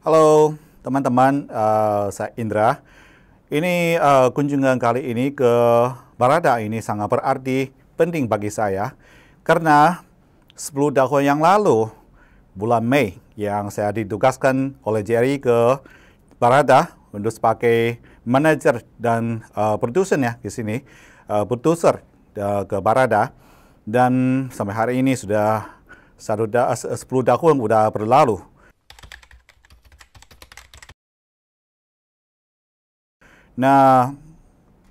Halo teman-teman, uh, saya Indra. Ini uh, kunjungan kali ini ke Barada ini sangat berarti penting bagi saya karena 10 tahun yang lalu bulan Mei yang saya ditugaskan oleh Jerry ke Barada untuk sebagai manajer dan uh, eh, produser ya di sini uh, produser uh, ke Barada dan sampai hari ini sudah satu da, 10 tahun sudah berlalu Nah,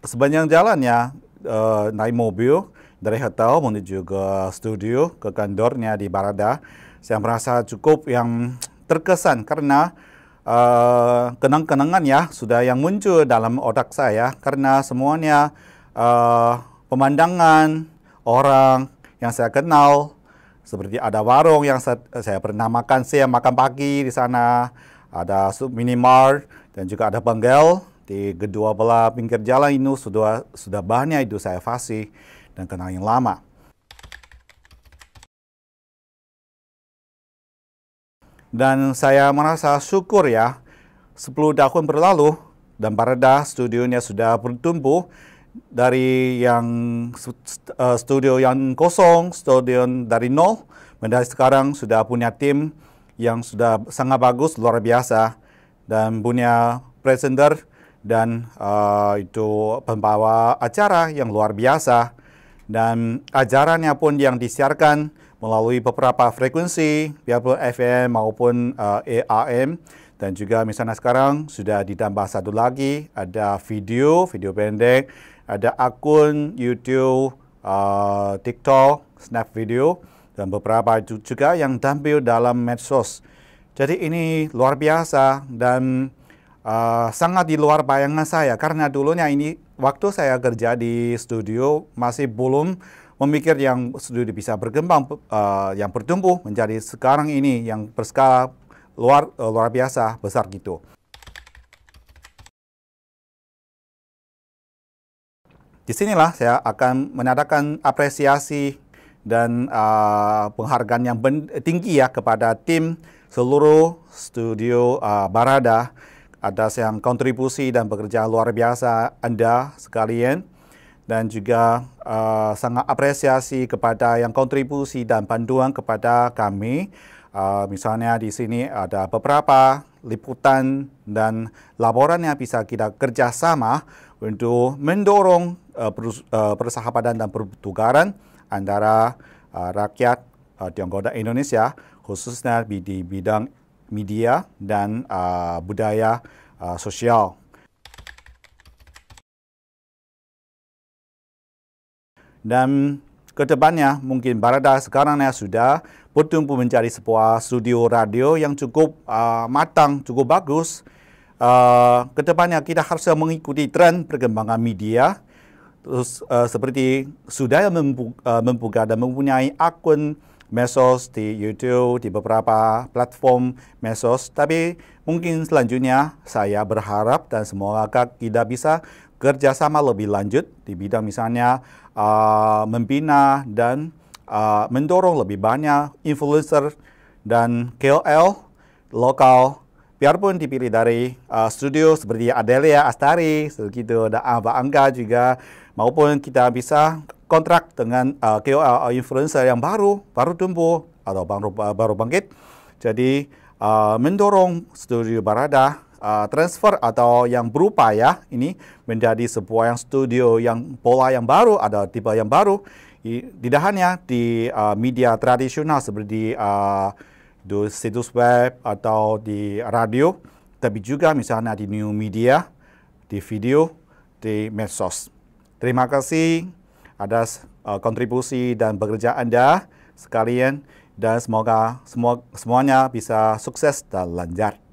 sepanjang jalannya uh, eh, naik mobil dari hotel menuju ke studio ke kantornya di Barada, saya merasa cukup yang terkesan karena uh, kenang-kenangan ya sudah yang muncul dalam otak saya karena semuanya uh, pemandangan orang yang saya kenal seperti ada warung yang saya, saya pernah makan saya makan pagi di sana ada minimart dan juga ada bengkel di kedua belah pinggir jalan ini sudah sudah banyak itu saya fasih dan kenal yang lama. Dan saya merasa syukur ya, 10 tahun berlalu dan Barada studionya sudah bertumbuh dari yang eh, studio yang kosong, studio dari nol, menjadi sekarang sudah punya tim yang sudah sangat bagus, luar biasa, dan punya presenter dan uh, itu pembawa acara yang luar biasa dan ajarannya pun yang disiarkan melalui beberapa frekuensi biarpun FM maupun uh, eh, AM dan juga misalnya sekarang sudah ditambah satu lagi ada video video pendek ada akun YouTube uh, TikTok Snap Video dan beberapa juga yang tampil dalam medsos jadi ini luar biasa dan Eh, sangat di luar bayangan saya karena dulunya ini waktu saya kerja di studio masih belum memikir yang studio bisa berkembang uh, yang bertumbuh menjadi sekarang ini yang berskala luar uh, luar biasa besar gitu. Di sinilah saya akan menyatakan apresiasi dan uh, penghargaan yang tinggi ya kepada tim seluruh studio uh, Barada atas yang kontribusi dan pekerjaan luar biasa Anda sekalian dan juga uh, sangat apresiasi kepada yang kontribusi dan panduan kepada kami. Uh, misalnya di sini ada beberapa liputan dan laporan yang bisa kita kerjasama untuk mendorong eh, persahabatan dan pertukaran antara rakyat Tiongkok dan Indonesia khususnya di bidang media, dan uh, budaya uh, sosial. Dan kedepannya mungkin Barada sekarang ya sudah bertumpu mencari sebuah studio radio yang cukup uh, matang, cukup bagus. Uh, kedepannya kita harus mengikuti tren perkembangan media. Terus uh, seperti sudah membuka, uh, membuka dan mempunyai akun Mesos di YouTube, di beberapa platform Mesos. Tapi mungkin selanjutnya saya berharap dan semoga kita bisa kerjasama lebih lanjut di bidang misalnya uh, membina dan uh, mendorong lebih banyak influencer dan KOL lokal biarpun dipilih dari uh, studio seperti Adelia Astari, segitu, ada Ava Angga juga, maupun kita bisa kontrak dengan uh, eh, KOL eh, influencer yang baru, baru tumbuh atau baru eh, baru bangkit. Jadi uh, mendorong studio Barada uh, transfer atau yang berupa ya ini menjadi sebuah yang studio yang pola yang baru atau tipe yang baru I, tidak hanya di uh, media tradisional seperti uh, di situs web atau di radio tapi juga misalnya di new media, di video, di medsos. Terima kasih ada uh, kontribusi dan bekerja Anda sekalian dan semoga semua semuanya bisa sukses dan lancar.